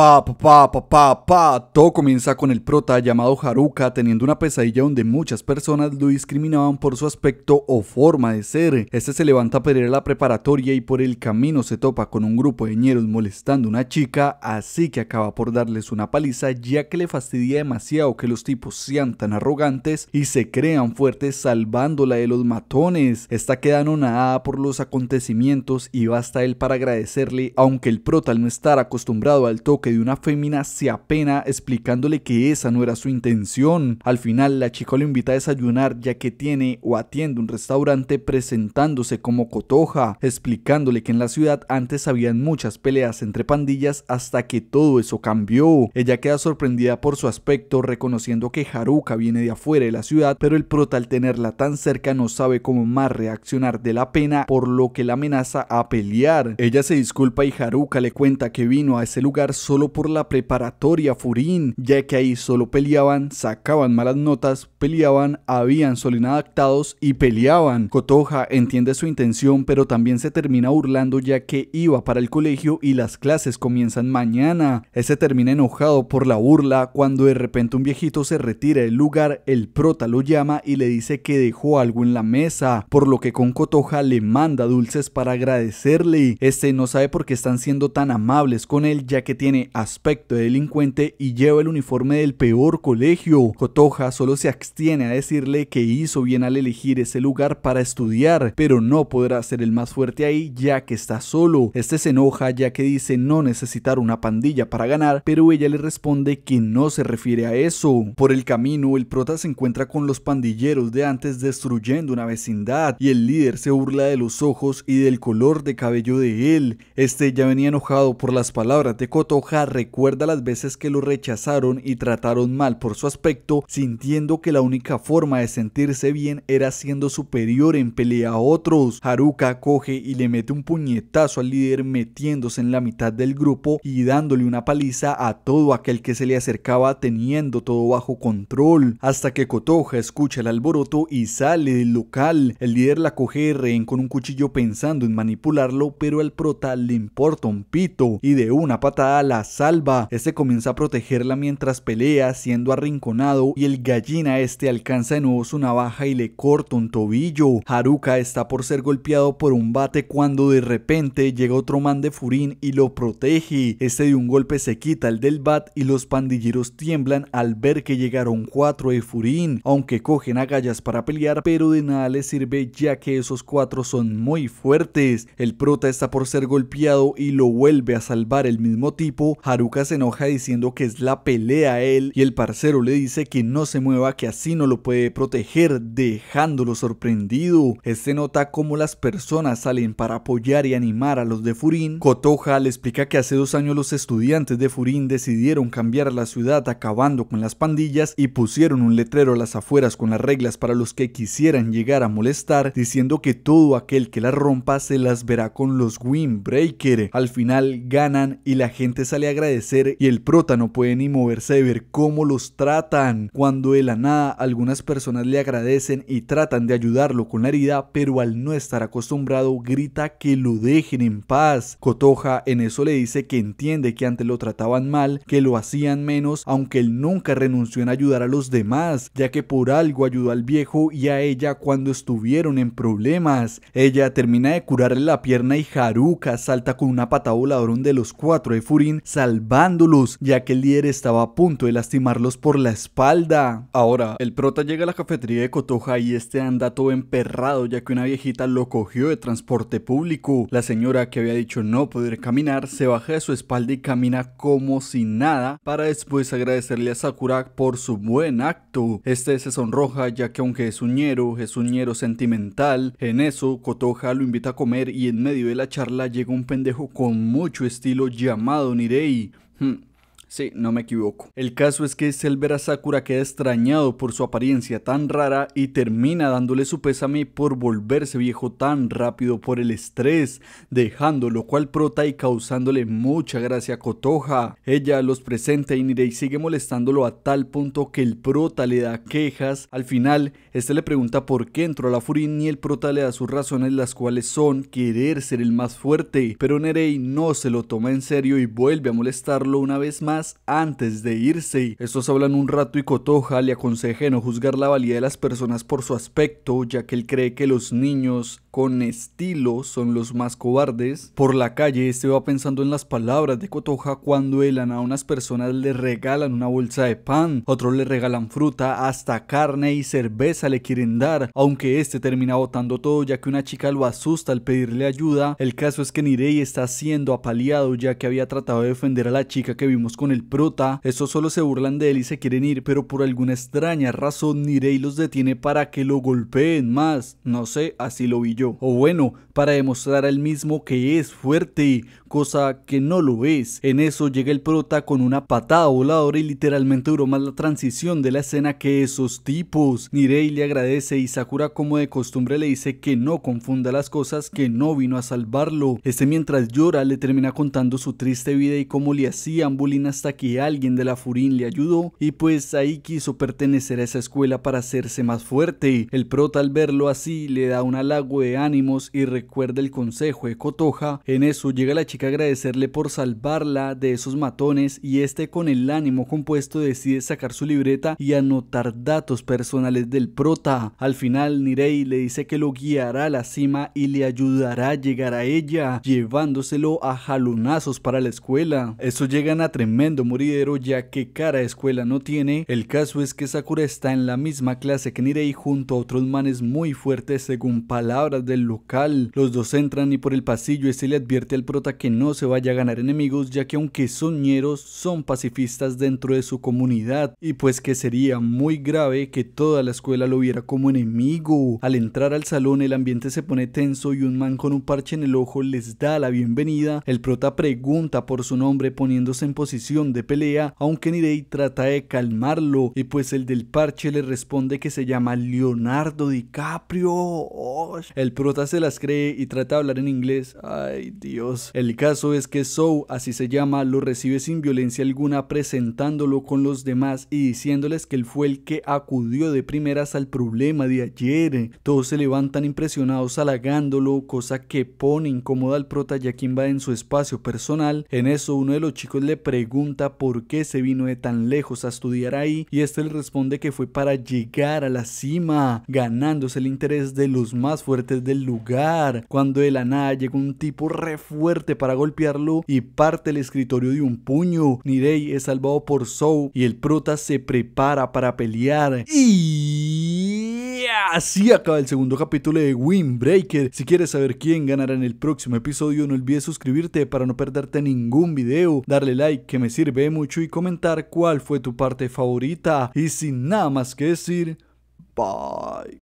Todo comienza con el prota llamado Haruka teniendo una pesadilla donde muchas personas lo discriminaban por su aspecto o forma de ser. Este se levanta para ir a la preparatoria y por el camino se topa con un grupo de ñeros molestando a una chica, así que acaba por darles una paliza ya que le fastidia demasiado que los tipos sean tan arrogantes y se crean fuertes salvándola de los matones. Esta queda anonadada por los acontecimientos y basta él para agradecerle, aunque el prota al no estar acostumbrado al toque de una fémina se apena explicándole que esa no era su intención. Al final, la chica lo invita a desayunar ya que tiene o atiende un restaurante presentándose como Cotoja, explicándole que en la ciudad antes habían muchas peleas entre pandillas hasta que todo eso cambió. Ella queda sorprendida por su aspecto, reconociendo que Haruka viene de afuera de la ciudad, pero el prota al tenerla tan cerca no sabe cómo más reaccionar de la pena, por lo que la amenaza a pelear. Ella se disculpa y Haruka le cuenta que vino a ese lugar solo por la preparatoria Furín, ya que ahí solo peleaban, sacaban malas notas, peleaban, habían solo inadaptados y peleaban. Cotoja entiende su intención, pero también se termina burlando ya que iba para el colegio y las clases comienzan mañana. Ese termina enojado por la burla cuando de repente un viejito se retira del lugar, el prota lo llama y le dice que dejó algo en la mesa, por lo que con Cotoja le manda dulces para agradecerle. Este no sabe por qué están siendo tan amables con él ya que tiene aspecto de delincuente y lleva el uniforme del peor colegio. Kotoja solo se abstiene a decirle que hizo bien al elegir ese lugar para estudiar, pero no podrá ser el más fuerte ahí ya que está solo. Este se enoja ya que dice no necesitar una pandilla para ganar, pero ella le responde que no se refiere a eso. Por el camino, el prota se encuentra con los pandilleros de antes destruyendo una vecindad y el líder se burla de los ojos y del color de cabello de él. Este ya venía enojado por las palabras de Cotoja recuerda las veces que lo rechazaron y trataron mal por su aspecto, sintiendo que la única forma de sentirse bien era siendo superior en pelea a otros. Haruka coge y le mete un puñetazo al líder metiéndose en la mitad del grupo y dándole una paliza a todo aquel que se le acercaba teniendo todo bajo control, hasta que Kotoja escucha el alboroto y sale del local. El líder la coge de rehén con un cuchillo pensando en manipularlo, pero al prota le importa un pito y de una patada la salva. Este comienza a protegerla mientras pelea, siendo arrinconado y el gallina este alcanza de nuevo su navaja y le corta un tobillo. Haruka está por ser golpeado por un bate cuando de repente llega otro man de Furin y lo protege. Este de un golpe se quita el del bat y los pandilleros tiemblan al ver que llegaron cuatro de Furin, aunque cogen agallas para pelear, pero de nada les sirve ya que esos cuatro son muy fuertes. El prota está por ser golpeado y lo vuelve a salvar el mismo tipo Haruka se enoja diciendo que es la pelea a él y el parcero le dice que no se mueva, que así no lo puede proteger, dejándolo sorprendido. Este nota cómo las personas salen para apoyar y animar a los de Furin. Kotoha le explica que hace dos años los estudiantes de Furin decidieron cambiar la ciudad acabando con las pandillas y pusieron un letrero a las afueras con las reglas para los que quisieran llegar a molestar, diciendo que todo aquel que las rompa se las verá con los Windbreaker. Al final ganan y la gente sale le agradecer y el prota no puede ni moverse de ver cómo los tratan. Cuando de la nada algunas personas le agradecen y tratan de ayudarlo con la herida, pero al no estar acostumbrado grita que lo dejen en paz. Cotoja en eso le dice que entiende que antes lo trataban mal, que lo hacían menos, aunque él nunca renunció en ayudar a los demás, ya que por algo ayudó al viejo y a ella cuando estuvieron en problemas. Ella termina de curarle la pierna y Haruka salta con una pata voladora de los cuatro de Furin salvándolos, ya que el líder estaba a punto de lastimarlos por la espalda. Ahora, el prota llega a la cafetería de Cotoja y este anda todo emperrado, ya que una viejita lo cogió de transporte público. La señora que había dicho no poder caminar, se baja de su espalda y camina como si nada, para después agradecerle a Sakura por su buen acto. Este se sonroja, ya que aunque es ñero, es ñero sentimental. En eso, Cotoja lo invita a comer y en medio de la charla llega un pendejo con mucho estilo llamado Nire ei hm,, Sí, no me equivoco. El caso es que Selver Sakura queda extrañado por su apariencia tan rara y termina dándole su pésame por volverse viejo tan rápido por el estrés, dejándolo cual prota y causándole mucha gracia a Kotoha. Ella los presenta y Nirei sigue molestándolo a tal punto que el prota le da quejas. Al final, este le pregunta por qué entró a la Furin y el prota le da sus razones las cuales son querer ser el más fuerte, pero Nerei no se lo toma en serio y vuelve a molestarlo una vez más antes de irse. Estos hablan un rato y Cotoja le aconseja no juzgar la valía de las personas por su aspecto, ya que él cree que los niños con estilo son los más cobardes. Por la calle, este va pensando en las palabras de Cotoja cuando él a unas personas le regalan una bolsa de pan, otros le regalan fruta, hasta carne y cerveza le quieren dar, aunque este termina botando todo ya que una chica lo asusta al pedirle ayuda. El caso es que Nirei está siendo apaleado ya que había tratado de defender a la chica que vimos con el prota. eso solo se burlan de él y se quieren ir, pero por alguna extraña razón Nirei los detiene para que lo golpeen más. No sé, así lo vi yo. O bueno, para demostrar al mismo que es fuerte cosa que no lo es. En eso llega el prota con una patada voladora y literalmente duró más la transición de la escena que esos tipos. Nirei le agradece y Sakura como de costumbre le dice que no confunda las cosas que no vino a salvarlo. Este mientras llora le termina contando su triste vida y cómo le hacían bullying hasta que alguien de la Furín le ayudó y pues ahí quiso pertenecer a esa escuela para hacerse más fuerte. El prota al verlo así le da un halago de ánimos y recuerda el consejo de Kotoha. En eso llega la chica que agradecerle por salvarla de esos matones y este con el ánimo compuesto decide sacar su libreta y anotar datos personales del prota. Al final Nirei le dice que lo guiará a la cima y le ayudará a llegar a ella, llevándoselo a jalonazos para la escuela. eso llegan a tremendo moridero ya que cara escuela no tiene. El caso es que Sakura está en la misma clase que Nirei junto a otros manes muy fuertes según palabras del local. Los dos entran y por el pasillo este le advierte al prota que no se vaya a ganar enemigos ya que aunque soñeros son pacifistas dentro de su comunidad y pues que sería muy grave que toda la escuela lo viera como enemigo. Al entrar al salón el ambiente se pone tenso y un man con un parche en el ojo les da la bienvenida. El prota pregunta por su nombre poniéndose en posición de pelea aunque Nidei trata de calmarlo y pues el del parche le responde que se llama Leonardo DiCaprio. el prota se las cree y trata de hablar en inglés. Ay Dios. El caso es que Sou, así se llama, lo recibe sin violencia alguna presentándolo con los demás y diciéndoles que él fue el que acudió de primeras al problema de ayer. Todos se levantan impresionados halagándolo, cosa que pone incómoda al prota ya que en su espacio personal. En eso uno de los chicos le pregunta por qué se vino de tan lejos a estudiar ahí y este le responde que fue para llegar a la cima, ganándose el interés de los más fuertes del lugar. Cuando de la nada llega un tipo re fuerte para golpearlo y parte el escritorio de un puño. Nirei es salvado por Sou y el prota se prepara para pelear. Y así acaba el segundo capítulo de Windbreaker. Si quieres saber quién ganará en el próximo episodio, no olvides suscribirte para no perderte ningún video, darle like que me sirve mucho y comentar cuál fue tu parte favorita. Y sin nada más que decir, bye.